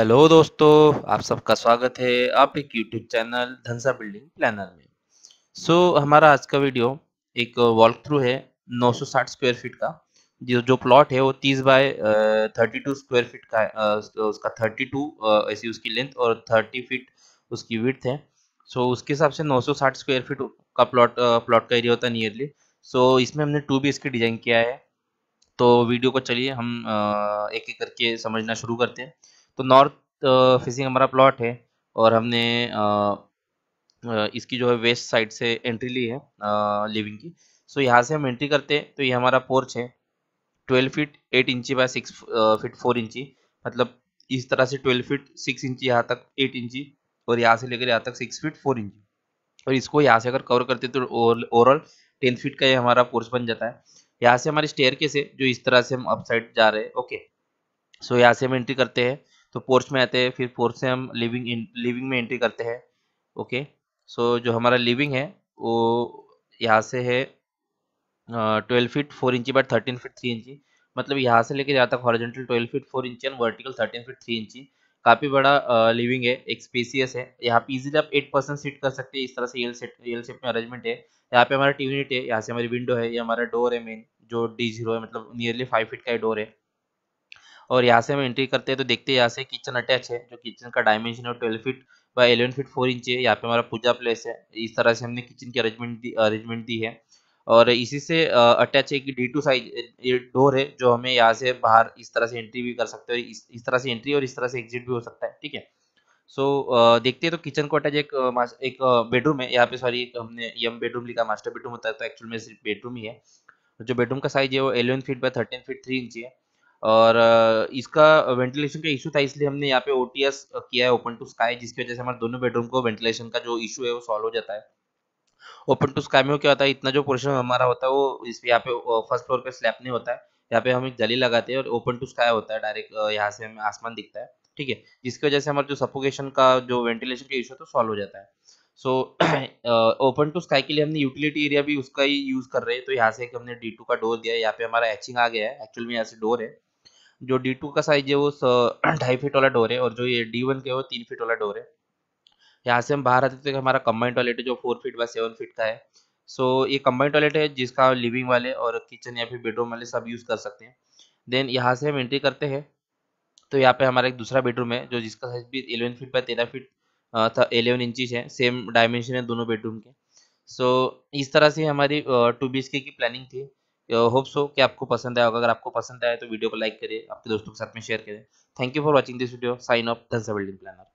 hello दोस्तों आप सबका स्वागत है आप एक YouTube channel Dhansa building planner में सो so, हमारा आज का वीडियो एक वॉक थ्रू है 960 स्क्वायर फीट का जो जो प्लॉट है वो 30 बाय 32 स्क्वायर फीट का है आ, उसका 32 ऐसी उसकी लेंथ और 30 फीट उसकी विथ है सो so, उसके हिसाब से 960 स्क्वायर फीट का प्लॉट प्लॉट का एरिया होता है नियरली सो so, इसमें हमने टू बी डिजाइन किया है तो वीडियो को चलिए हम एक एक करके समझना शुरू करते हैं तो नॉर्थ फेसिंग हमारा प्लॉट है और हमने इसकी जो है वेस्ट साइड से एंट्री ली है लिविंग की सो यहाँ से हम एंट्री करते हैं तो ये हमारा पोर्च है twelve feet eight inch by six feet four inch मतलब इस तरह से ट्वेल्व फीट सिक्स इंची यहाँ तक एट इंची और यहाँ से लेकर यहाँ तक सिक्स फीट फोर इंची और इसको यहाँ से अगर कवर करते तो ओवरऑल टेन फीट का ये हमारा पोर्च बन जाता है यहाँ से हमारे स्टेयर के से जो इस तरह से हम अप जा रहे हैं ओके सो यहाँ से हम एंट्री करते हैं तो पोर्च में आते हैं फिर पोर्च से हम लिविंग इन लिविंग में एंट्री करते हैं ओके सो जो हमारा लिविंग है वो यहाँ से है twelve feet four inch but thirteen feet three inch मतलब यहाँ से लेके जाता horizontal twelve feet four inch and vertical thirteen feet three inch काफ़ी बड़ा लिविंग है एक स्पेसियस है यहाँ पे इजीली आप एट पर्सन सीट कर सकते हैं इस तरह से एल सेट एल सेट में अरेंजमेंट है यहाँ पे हमारा टी यूनिट है यहाँ से हमारी विंडो है ये हमारा डोर है मेन जो डी जीरो है मतलब नियरली फाइव फीट का डोर है और यहाँ से हम एंट्री करते हैं तो देखते हैं यहाँ से किचन अटैच है जो किचन का डायमेंशन है twelve feet by eleven feet four inch है यहाँ पे हमारा पूजा प्लेस है इस तरह से हमने किचन की अरेंजमेंट दी अरेंजमेंट दी है और इसी से अटैच है कि डी टू साइज डोर है जो हमें यहाँ से बाहर इस तरह से एंट्री भी कर सकते हैं इस, इस तरह से एंट्री और इस तरह से एग्जिट भी हो सकता है ठीक है सो देखते हैं तो किचन को अटैच एक एक बेडरूम है यहाँ पे सॉरी हमने यम बेडरूम लिखा मास्टर बेडरूम होता है तो एक्चुअल में सिर्फ बेडरूम ही है जो बेडरूम का साइज है वो eleven feet by thirteen feet three inch है और इसका वेंटिलेशन का इशू था इसलिए हमने यहाँ पे ओ किया है ओपन टू स्काई जिसकी वजह से हमारे दोनों बेडरूम को वेंटिलेशन का जो इशू है वो सॉल्व हो जाता है ओपन टू स्काई में क्या होता है इतना जो पोर्शन हमारा होता है वो इस यहाँ पे फर्स्ट फ्लोर पे स्लैप नहीं होता है यहाँ पे हम एक जली लगाते हैं और ओपन टू स्काई होता है डायरेक्ट यहाँ से हमें आसमान दिखता है ठीक है जिसकी वजह से हमारा जो सफोकेशन का जो वेंटिलेशन का इशू है तो सॉल्व हो जाता है सो ओपन टू स्काई के लिए हमने यूटिलिटी एरिया भी उसका ही यूज कर रहे हैं तो यहाँ से हमने डी टू का डोर दिया है यहाँ पे हमारा एचिंग आ गया है एक्चुअल में यहाँ से डोर है जो डी टू का साइज है वो ढाई फीट वाला डोर है और जो ये डी वन के वो तीन फीट वाला डोर है यहाँ से हम बाहर आते थे तो हमारा कम्बाइन टॉयलेट है जो four feet by seven feet का है सो so, ये कम्बाइन टॉयलेट है जिसका लिविंग वाले और किचन या फिर बेडरूम वाले सब यूज़ कर सकते हैं देन यहाँ से हम एंट्री करते हैं तो यहाँ पे हमारा एक दूसरा बेडरूम है जो जिसका साइज भी एलेवन फीट बाय तेरह फीट था एलेवन इंचज है सेम डायमेंशन है दोनों बेडरूम के सो so, इस तरह से हमारी टू बी की प्लानिंग थी होप uh, सो कि आपको पसंद आया होगा अगर आपको पसंद आया तो वीडियो को लाइक करें आपके दोस्तों के साथ में शेयर करें thank you for watching this video sign off Dhansa building planner